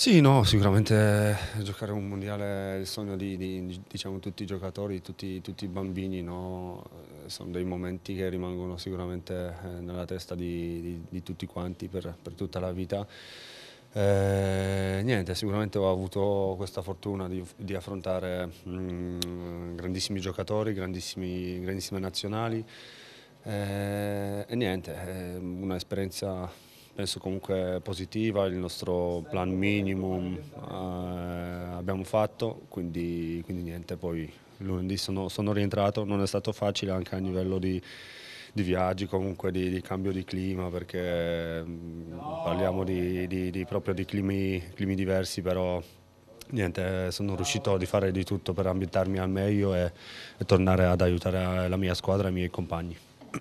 Sì, no, sicuramente eh, giocare un mondiale è il sogno di, di diciamo, tutti i giocatori, tutti, tutti i bambini, no? Eh, sono dei momenti che rimangono sicuramente eh, nella testa di, di, di tutti quanti per, per, tutta la vita. Eh, niente, sicuramente ho avuto questa fortuna di, affrontare mh, mm, grandissimi giocatori, grandissime nazionali eh, e niente, è un'esperienza penso comunque positiva, il nostro plan minimum eh, abbiamo fatto, quindi, quindi, niente, poi lunedì sono, sono, rientrato, non è stato facile anche a livello di, di viaggi, comunque di, di, cambio di clima, perché no. Mm, parliamo di, proprio di climi, climi diversi, però niente, sono riuscito a fare di tutto per ambientarmi al meglio e, e tornare ad aiutare la mia squadra e i miei compagni.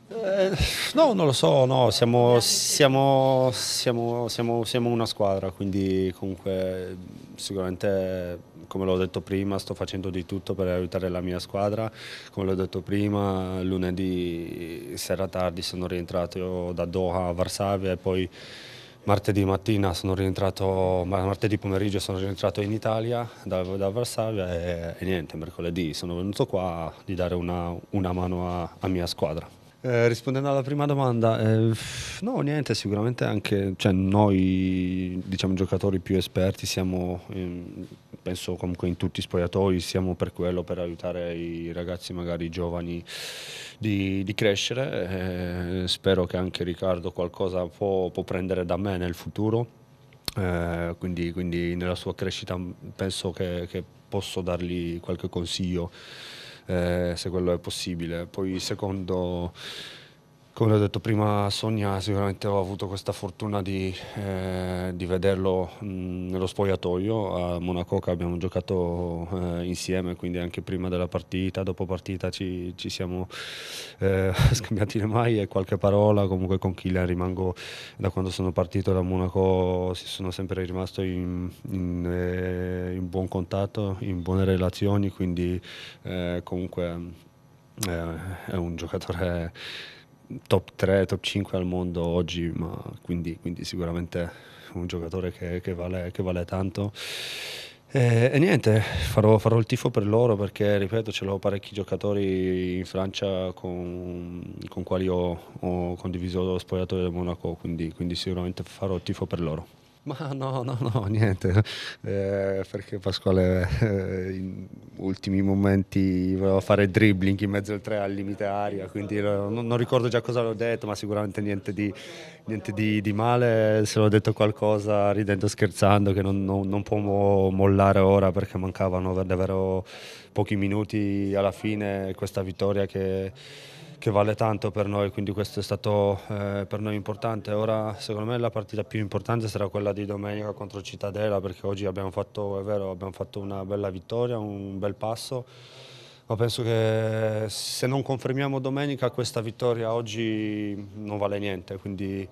Eh, no, non lo so, no, siamo, siamo, siamo, siamo, una squadra, quindi comunque sicuramente, come l'ho detto prima, sto facendo di tutto per aiutare la mia squadra. Come l'ho detto prima, lunedì sera tardi sono rientrato da Doha a Varsavia e poi martedì mattina sono rientrato, martedì pomeriggio sono rientrato in Italia da, da Varsavia e, e, niente, mercoledì sono venuto qua di dare una, una mano a, a mia squadra. Eh, rispondendo alla prima domanda, eh, no, niente, sicuramente anche cioè, noi, diciamo, giocatori più esperti, siamo, eh, penso comunque in tutti i spogliatoi, siamo per quello, per aiutare i ragazzi, magari i giovani, di, di crescere. Eh, spero che anche Riccardo qualcosa può, può prendere da me nel futuro. Eh, quindi, quindi, nella sua crescita penso che, che posso dargli qualche consiglio eh, se quello è possibile. Poi secondo come ho detto prima Sonia sicuramente ho avuto questa fortuna di, eh, di vederlo mh, nello spogliatoio, a Monacoca abbiamo giocato eh, insieme, quindi anche prima della partita, dopo partita ci, ci siamo eh, scambiati le maglie e qualche parola, comunque con Kylian rimango da quando sono partito da Monaco, sono sempre rimasto in, in, eh, in buon contatto, in buone relazioni, quindi eh, comunque eh, è un giocatore top 3, top 5 al mondo oggi, quindi, quindi, sicuramente un giocatore che, che, vale, che vale, tanto. E, e niente, farò, farò, il tifo per loro perché, ripeto, ce l'ho parecchi giocatori in Francia con, con quali ho, ho, condiviso lo spogliatoio del Monaco, quindi, quindi sicuramente farò il tifo per loro. Ma no, no, no, niente, eh, perché Pasquale eh, in ultimi momenti voleva fare dribbling in mezzo al 3 al limite aria, quindi lo, non, non, ricordo già cosa l'ho detto, ma sicuramente niente di, niente di, di male, se l'ho detto qualcosa ridendo scherzando che non, non, non può mollare ora perché mancavano davvero pochi minuti alla fine questa vittoria che che vale tanto per noi, quindi questo è stato eh, per noi importante. Ora secondo me la partita più importante sarà quella di domenica contro Cittadella perché oggi abbiamo fatto, è vero, abbiamo fatto una bella vittoria, un bel passo, ma penso che se non confermiamo domenica questa vittoria oggi non vale niente. Quindi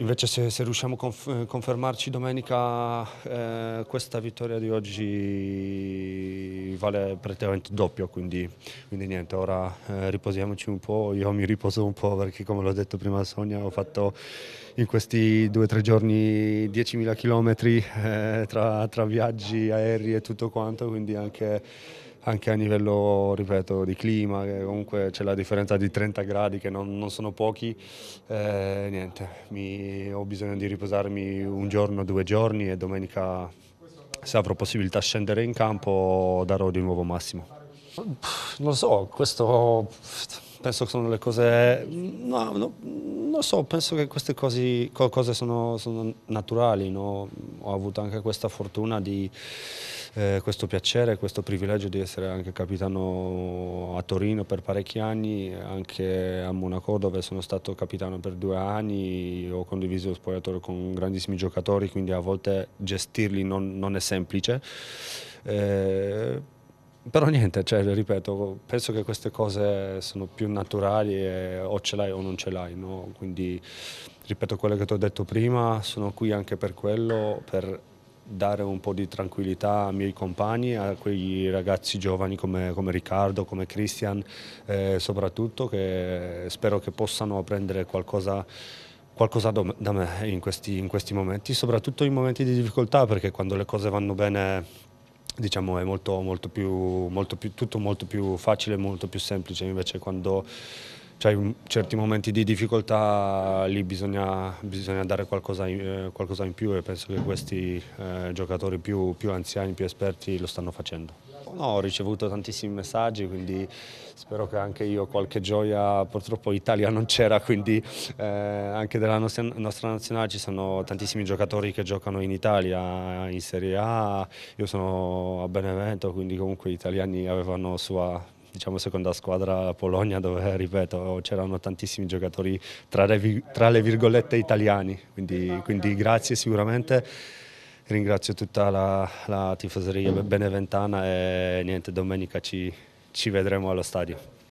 Invece se, se riusciamo a conf eh, confermarci domenica eh, questa vittoria di oggi vale praticamente doppio, quindi, quindi niente, ora eh, riposiamoci un po', io mi riposo un po' perché come l'ho detto prima a Sonia ho fatto in questi due o tre giorni 10.000 km eh, tra, tra viaggi, aerei e tutto quanto, quindi anche anche a livello ripeto, di clima, che comunque c'è la differenza di 30 gradi che non, non sono pochi, eh, niente, mi, ho bisogno di riposarmi un giorno, due giorni e domenica se avrò possibilità di scendere in campo darò di nuovo massimo. Non lo so, questo penso che sono le cose, no, no, non lo so, penso che queste cose, cose sono, sono, naturali, no? ho avuto anche questa fortuna di eh, questo piacere, questo privilegio di essere anche capitano a Torino per parecchi anni, anche a Monaco dove sono stato capitano per due anni, ho condiviso lo spogliatore con grandissimi giocatori, quindi a volte gestirli non, non è semplice. Eh, però niente, cioè, ripeto, penso che queste cose sono più naturali e o ce l'hai o non ce l'hai, no? quindi ripeto quello che ti ho detto prima, sono qui anche per quello, per dare un po' di tranquillità ai miei compagni, a quei ragazzi giovani come, come Riccardo, come Christian, eh, soprattutto che spero che possano prendere qualcosa qualcosa da me in questi, in questi, momenti, soprattutto in momenti di difficoltà, perché quando le cose vanno bene diciamo, è molto, molto più, molto più, tutto molto più facile, molto più semplice, invece quando cioè, certi momenti di difficoltà lì bisogna, bisogna dare qualcosa in, eh, qualcosa in, più e penso che questi eh, giocatori più, più, anziani, più esperti lo stanno facendo. No, ho ricevuto tantissimi messaggi, quindi spero che anche io qualche gioia, purtroppo Italia non c'era, quindi eh, anche della nostra, nostra, nazionale ci sono tantissimi giocatori che giocano in Italia, in Serie A, io sono a Benevento, quindi comunque gli italiani avevano sua diciamo, seconda squadra Polonia dove, ripeto, c'erano tantissimi giocatori tra le, tra le virgolette italiani, quindi, quindi grazie sicuramente ringrazio tutta la, la tifoseria beneventana e niente, domenica ci, ci vedremo allo stadio.